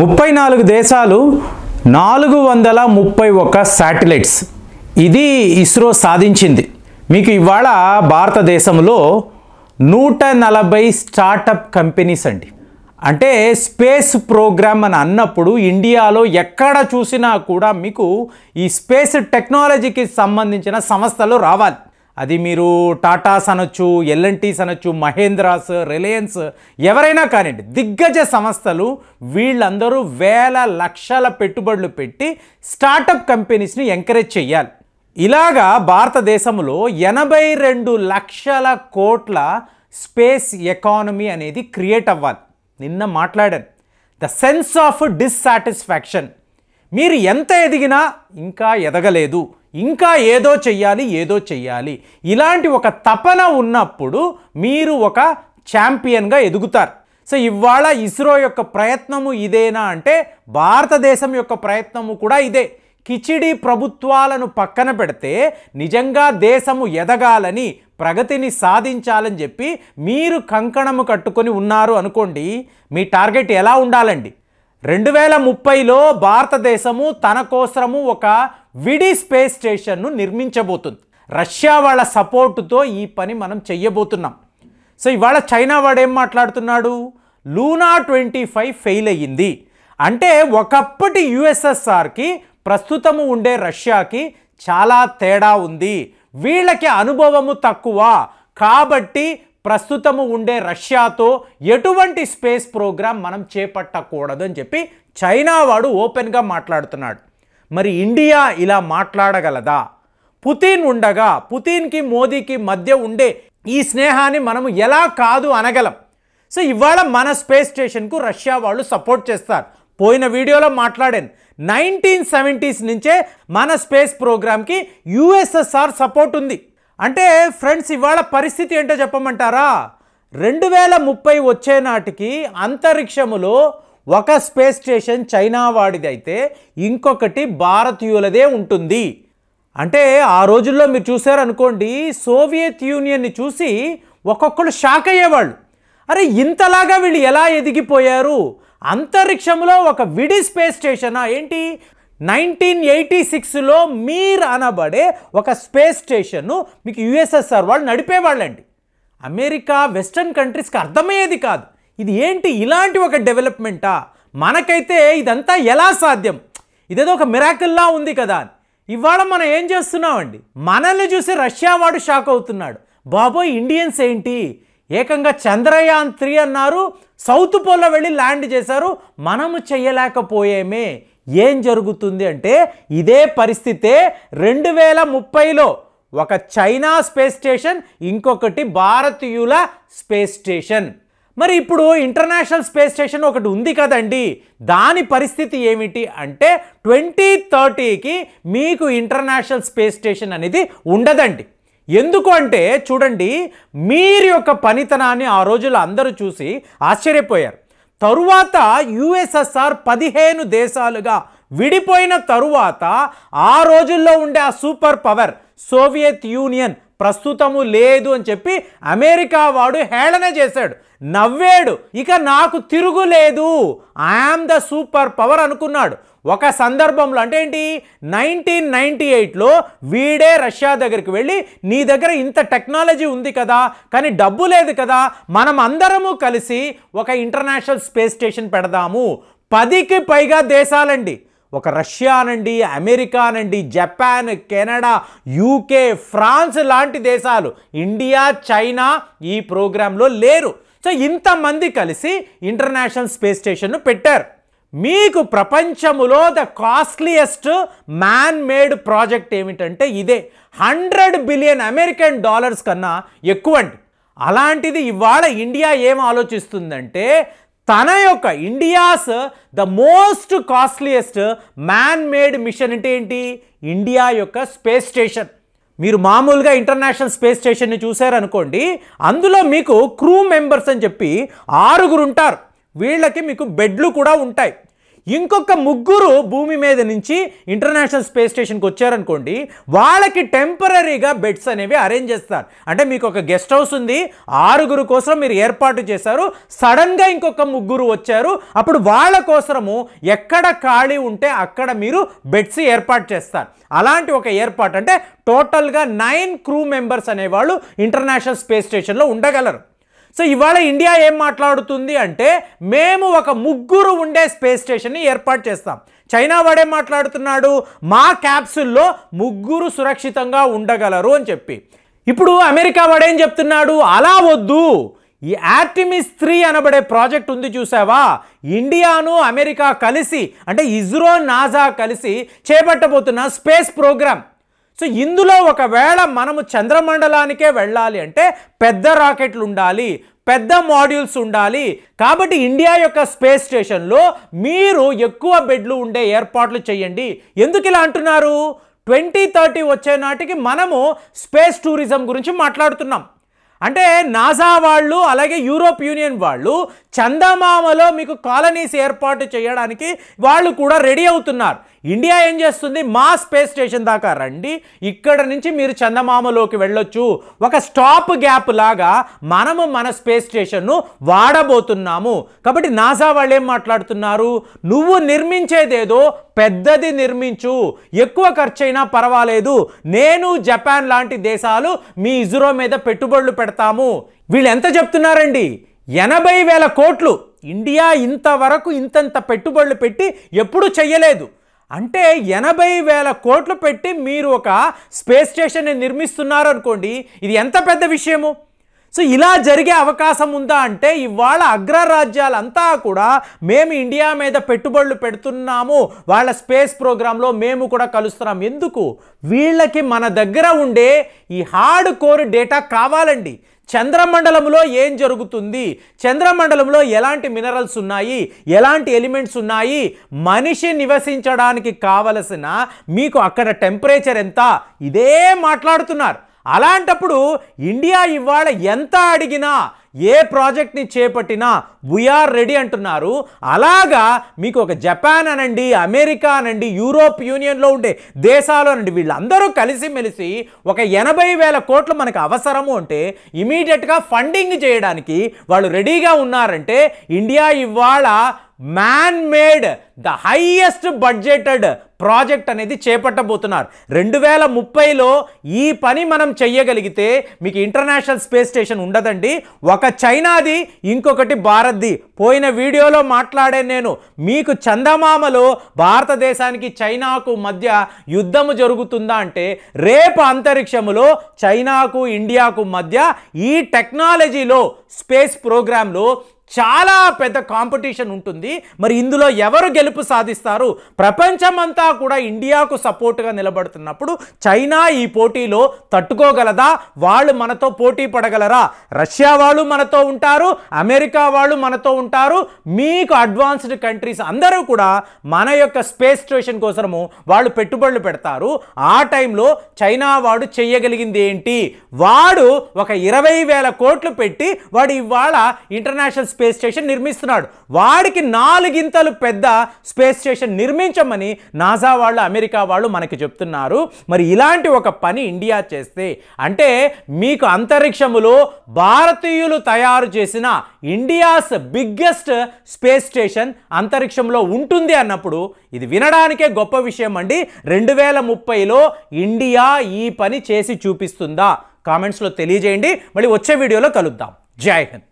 ముప్పై నాలుగు దేశాలు నాలుగు వందల ముప్పై ఒక్క శాటిలైట్స్ ఇది ఇస్రో సాధించింది మీకు ఇవాళ భారతదేశంలో నూట నలభై స్టార్టప్ కంపెనీస్ అండి అంటే స్పేస్ ప్రోగ్రామ్ అని అన్నప్పుడు ఇండియాలో ఎక్కడ చూసినా కూడా మీకు ఈ స్పేస్ టెక్నాలజీకి సంబంధించిన సంస్థలు రావాలి అది మీరు టాటాస్ అనొచ్చు ఎల్ఎన్టీస్ అనొచ్చు మహేంద్రాస్ రిలయన్స్ ఎవరైనా కానివ్వండి దిగ్గజ సంస్థలు వీళ్ళందరూ వేల లక్షల పెట్టుబడులు పెట్టి స్టార్టప్ కంపెనీస్ని ఎంకరేజ్ చేయాలి ఇలాగా భారతదేశంలో ఎనభై రెండు లక్షల కోట్ల స్పేస్ ఎకానమీ అనేది క్రియేట్ అవ్వాలి నిన్న మాట్లాడాను ద సెన్స్ ఆఫ్ డిస్సాటిస్ఫాక్షన్ మీరు ఎంత ఎదిగినా ఇంకా ఎదగలేదు ఇంకా ఏదో చెయ్యాలి ఏదో చెయ్యాలి ఇలాంటి ఒక తపన ఉన్నప్పుడు మీరు ఒక ఛాంపియన్గా ఎదుగుతారు సో ఇవాళ ఇస్రో యొక్క ప్రయత్నము ఇదేనా అంటే భారతదేశం యొక్క ప్రయత్నము కూడా ఇదే కిచిడి ప్రభుత్వాలను పక్కన పెడితే నిజంగా దేశము ఎదగాలని ప్రగతిని సాధించాలని చెప్పి మీరు కంకణము కట్టుకొని ఉన్నారు అనుకోండి మీ టార్గెట్ ఎలా ఉండాలండి రెండు వేల ముప్పైలో భారతదేశము తన కోసము ఒక విడి స్పేస్ స్టేషన్ను నిర్మించబోతుంది రష్యా వాళ్ళ సపోర్టుతో ఈ పని మనం చెయ్యబోతున్నాం సో ఇవాళ చైనా వాడు ఏం మాట్లాడుతున్నాడు లూనా ట్వంటీ ఫైవ్ ఫెయిల్ అయ్యింది అంటే ఒకప్పటి యుఎస్ఎస్ఆర్కి ప్రస్తుతము ఉండే రష్యాకి చాలా తేడా ఉంది వీళ్ళకి అనుభవము తక్కువ కాబట్టి ప్రస్తుతము ఉండే రష్యాతో ఎటువంటి స్పేస్ ప్రోగ్రాం మనం చేపట్టకూడదు అని చెప్పి చైనా వాడు ఓపెన్గా మాట్లాడుతున్నాడు మరి ఇండియా ఇలా మాట్లాడగలదా పుతిన్ ఉండగా పుతిన్కి మోదీకి మధ్య ఉండే ఈ స్నేహాన్ని మనం ఎలా కాదు అనగలం సో ఇవాళ మన స్పేస్ స్టేషన్కు రష్యా వాళ్ళు సపోర్ట్ చేస్తారు పోయిన వీడియోలో మాట్లాడాను నైన్టీన్ సెవెంటీస్ నుంచే మన స్పేస్ ప్రోగ్రామ్కి యుఎస్ఎస్ఆర్ సపోర్ట్ ఉంది అంటే ఫ్రెండ్స్ ఇవాళ పరిస్థితి ఏంటో చెప్పమంటారా రెండు వేల ముప్పై వచ్చే నాటికి అంతరిక్షములో ఒక స్పేస్ స్టేషన్ చైనా వాడిదైతే ఇంకొకటి భారతీయులదే ఉంటుంది అంటే ఆ రోజుల్లో మీరు చూసారనుకోండి సోవియత్ యూనియన్ని చూసి ఒక్కొక్కరు షాక్ అయ్యేవాళ్ళు అరే ఇంతలాగా వీళ్ళు ఎలా ఎదిగిపోయారు అంతరిక్షంలో ఒక విడి స్పేస్ స్టేషనా ఏంటి నైన్టీన్ ఎయిటీ సిక్స్లో మీర్ అనబడే ఒక స్పేస్ స్టేషన్ను మీకు యుఎస్ఎస్ఆర్ వాళ్ళు నడిపేవాళ్ళండి అమెరికా వెస్టర్న్ కంట్రీస్కి అర్థమయ్యేది కాదు ఇది ఏంటి ఇలాంటి ఒక డెవలప్మెంటా మనకైతే ఇదంతా ఎలా సాధ్యం ఇదేదో ఒక మిరాకిల్లా ఉంది కదా ఇవాళ మనం ఏం చేస్తున్నామండి మనల్ని చూసి రష్యా వాడు షాక్ అవుతున్నాడు బాబోయ్ ఇండియన్స్ ఏంటి ఏకంగా చంద్రయాన్ త్రీ అన్నారు సౌత్ పోల్లో వెళ్ళి ల్యాండ్ చేశారు మనము చేయలేకపోయేమే ఏం జరుగుతుంది అంటే ఇదే పరిస్థితే రెండు వేల ముప్పైలో ఒక చైనా స్పేస్ స్టేషన్ ఇంకొకటి భారతీయుల స్పేస్ స్టేషన్ మరి ఇప్పుడు ఇంటర్నేషనల్ స్పేస్ స్టేషన్ ఒకటి ఉంది కదండి దాని పరిస్థితి ఏమిటి అంటే ట్వంటీ థర్టీకి మీకు ఇంటర్నేషనల్ స్పేస్ స్టేషన్ అనేది ఉండదండి ఎందుకు అంటే చూడండి మీరు యొక్క పనితనాన్ని ఆ రోజుల్లో అందరూ చూసి ఆశ్చర్యపోయారు తరువాత యుఎస్ఎస్ఆర్ పదిహేను దేశాలుగా విడిపోయిన తరువాత ఆ రోజుల్లో ఉండే ఆ సూపర్ పవర్ సోవియత్ యూనియన్ ప్రస్తుతము లేదు అని చెప్పి అమెరికా వాడు హేళన చేశాడు నవ్వాడు ఇక నాకు తిరుగులేదు ఐఆమ్ ద సూపర్ పవర్ అనుకున్నాడు ఒక సందర్భంలో అంటే ఏంటి నైన్టీన్ నైంటీ ఎయిట్లో వీడే రష్యా దగ్గరికి వెళ్ళి నీ దగ్గర ఇంత టెక్నాలజీ ఉంది కదా కానీ డబ్బు లేదు కదా మనం అందరము కలిసి ఒక ఇంటర్నేషనల్ స్పేస్ స్టేషన్ పెడదాము పదికి పైగా దేశాలండి ఒక రష్యా నుండి అమెరికా నుండి జపాన్ కెనడా యూకే ఫ్రాన్స్ లాంటి దేశాలు ఇండియా చైనా ఈ ప్రోగ్రాంలో లేరు సో ఇంతమంది కలిసి ఇంటర్నేషనల్ స్పేస్ స్టేషన్ను పెట్టారు మీకు ప్రపంచములో the costliest man made project ఏమిటంటే ఇదే హండ్రెడ్ బిలియన్ అమెరికన్ డాలర్స్ కన్నా ఎక్కువ అండి అలాంటిది ఇవాళ ఇండియా ఏం ఆలోచిస్తుందంటే తన యొక్క India's the most costliest man made mission అంటే ఏంటి ఇండియా యొక్క స్పేస్ స్టేషన్ మీరు మామూలుగా ఇంటర్నేషనల్ స్పేస్ స్టేషన్ని చూశారనుకోండి అందులో మీకు క్రూ మెంబర్స్ అని చెప్పి ఆరుగురు ఉంటారు వీళ్ళకి మీకు బెడ్లు కూడా ఉంటాయి ఇంకొక ముగ్గురు భూమి మీద నుంచి ఇంటర్నేషనల్ స్పేస్ స్టేషన్కి వచ్చారనుకోండి వాళ్ళకి టెంపరీగా బెడ్స్ అనేవి అరేంజ్ చేస్తారు అంటే మీకు ఒక గెస్ట్ హౌస్ ఉంది ఆరుగురు కోసం మీరు ఏర్పాటు చేశారు సడన్గా ఇంకొక ముగ్గురు వచ్చారు అప్పుడు వాళ్ళ కోసము ఎక్కడ ఖాళీ ఉంటే అక్కడ మీరు బెడ్స్ ఏర్పాటు చేస్తారు అలాంటి ఒక ఏర్పాటు అంటే టోటల్గా నైన్ క్రూ మెంబర్స్ అనేవాళ్ళు ఇంటర్నేషనల్ స్పేస్ స్టేషన్లో ఉండగలరు సో ఇవాళ ఇండియా ఏం మాట్లాడుతుంది అంటే మేము ఒక ముగ్గురు ఉండే స్పేస్ స్టేషన్ని ఏర్పాటు చేస్తాం చైనా వాడేం మాట్లాడుతున్నాడు మా క్యాప్సుల్లో ముగ్గురు సురక్షితంగా ఉండగలరు అని చెప్పి ఇప్పుడు అమెరికా వాడేం చెప్తున్నాడు అలా వద్దు ఈ యాక్టిమిస్ త్రీ అనబడే ప్రాజెక్ట్ ఉంది చూసావా ఇండియాను అమెరికా కలిసి అంటే ఇజ్రో నాజా కలిసి చేపట్టబోతున్న స్పేస్ ప్రోగ్రామ్ సో ఇందులో ఒకవేళ మనము చంద్రమండలానికే వెళ్ళాలి అంటే పెద్ద రాకెట్లు ఉండాలి పెద్ద మాడ్యూల్స్ ఉండాలి కాబట్టి ఇండియా యొక్క స్పేస్ స్టేషన్లో మీరు ఎక్కువ బెడ్లు ఉండే ఏర్పాట్లు చేయండి ఎందుకు ఇలా అంటున్నారు ట్వంటీ థర్టీ వచ్చే నాటికి మనము స్పేస్ టూరిజం గురించి మాట్లాడుతున్నాం అంటే నాసా వాళ్ళు అలాగే యూరోప్ యూనియన్ వాళ్ళు చందమామలో మీకు కాలనీస్ ఏర్పాటు చేయడానికి వాళ్ళు కూడా రెడీ అవుతున్నారు ఇండియా ఏం చేస్తుంది మా స్పేస్ స్టేషన్ దాకా రండి ఇక్కడ నుంచి మీరు చందమామలోకి వెళ్ళొచ్చు ఒక స్టాప్ గ్యాప్ లాగా మనము మన స్పేస్ స్టేషన్ను వాడబోతున్నాము కాబట్టి నాసా వాళ్ళు ఏం మాట్లాడుతున్నారు నువ్వు నిర్మించేదేదో పెద్దది నిర్మించు ఎక్కువ ఖర్చైనా పర్వాలేదు నేను జపాన్ లాంటి దేశాలు మీ ఇజ్రో మీద పెట్టుబడులు పెడ పెడతాము వీళ్ళు ఎంత చెప్తున్నారండి ఎనభై వేల కోట్లు ఇండియా ఇంతవరకు ఇంతంత పెట్టుబడులు పెట్టి ఎప్పుడూ చెయ్యలేదు అంటే ఎనభై వేల కోట్లు పెట్టి మీరు ఒక స్పేస్ స్టేషన్ని నిర్మిస్తున్నారు అనుకోండి ఇది ఎంత పెద్ద విషయము సో ఇలా జరిగే అవకాశం ఉందా అంటే ఇవాళ అగ్రరాజ్యాలంతా కూడా మేము ఇండియా మీద పెట్టుబడులు పెడుతున్నాము వాళ్ళ స్పేస్ ప్రోగ్రాంలో మేము కూడా కలుస్తున్నాం ఎందుకు వీళ్ళకి మన దగ్గర ఉండే ఈ హార్డ్ కోర్ డేటా కావాలండి చంద్రమండలంలో ఏం జరుగుతుంది చంద్రమండలంలో ఎలాంటి మినరల్స్ ఉన్నాయి ఎలాంటి ఎలిమెంట్స్ ఉన్నాయి మనిషి నివసించడానికి కావలసిన మీకు అక్కడ టెంపరేచర్ ఎంత ఇదే మాట్లాడుతున్నారు అలాంటప్పుడు ఇండియా ఇవాళ ఎంత అడిగినా ఏ ప్రాజెక్ట్ని చేపట్టినా వీఆర్ రెడీ అంటున్నారు అలాగా మీకు ఒక జపాన్ అనండి అమెరికా అనండి యూరోప్ యూనియన్లో ఉండే దేశాలు అనండి వీళ్ళందరూ కలిసిమెలిసి ఒక ఎనభై వేల కోట్లు మనకు అవసరము అంటే ఇమీడియట్గా ఫండింగ్ చేయడానికి వాళ్ళు రెడీగా ఉన్నారంటే ఇండియా ఇవాళ man made the highest budgeted project అనేది చేపట్టబోతున్నారు రెండు వేల ముప్పైలో ఈ పని మనం చెయ్యగలిగితే మీకు ఇంటర్నేషనల్ స్పేస్ స్టేషన్ ఉండదండి ఒక చైనాది ఇంకొకటి భారత్ది పోయిన వీడియోలో మాట్లాడే నేను మీకు చందమామలో భారతదేశానికి చైనాకు మధ్య యుద్ధము జరుగుతుందా అంటే రేపు అంతరిక్షములో చైనాకు ఇండియాకు మధ్య ఈ టెక్నాలజీలో స్పేస్ ప్రోగ్రాంలో చాలా పెద్ద కాంపిటీషన్ ఉంటుంది మరి ఇందులో ఎవరు గెలుపు సాధిస్తారు ప్రపంచమంతా కూడా ఇండియాకు సపోర్ట్గా నిలబడుతున్నప్పుడు చైనా ఈ పోటీలో తట్టుకోగలదా వాళ్ళు మనతో పోటీ పడగలరా రష్యా వాళ్ళు మనతో ఉంటారు అమెరికా వాళ్ళు మనతో ఉంటారు మీకు అడ్వాన్స్డ్ కంట్రీస్ అందరూ కూడా మన యొక్క స్పేస్ స్టేషన్ కోసము వాళ్ళు పెట్టుబడులు పెడతారు ఆ టైంలో చైనా వాడు చేయగలిగింది ఏంటి వాడు ఒక ఇరవై వేల కోట్లు పెట్టి వాడు ఇవాళ ఇంటర్నేషనల్ స్పేస్ స్టేషన్ నిర్మిస్తున్నాడు వాడికి నాలుగింతలు పెద్ద స్పేస్ స్టేషన్ నిర్మించమని నాసా వాళ్ళు అమెరికా వాళ్ళు మనకి చెప్తున్నారు మరి ఇలాంటి ఒక పని ఇండియా చేస్తే అంటే మీకు అంతరిక్షములో భారతీయులు తయారు చేసిన ఇండియాస్ బిగ్గెస్ట్ స్పేస్ స్టేషన్ అంతరిక్షంలో ఉంటుంది అన్నప్పుడు ఇది వినడానికే గొప్ప విషయం అండి రెండు వేల ముప్పైలో ఇండియా ఈ పని చేసి చూపిస్తుందా కామెంట్స్లో తెలియజేయండి మళ్ళీ వచ్చే వీడియోలో కలుద్దాం జై హింద్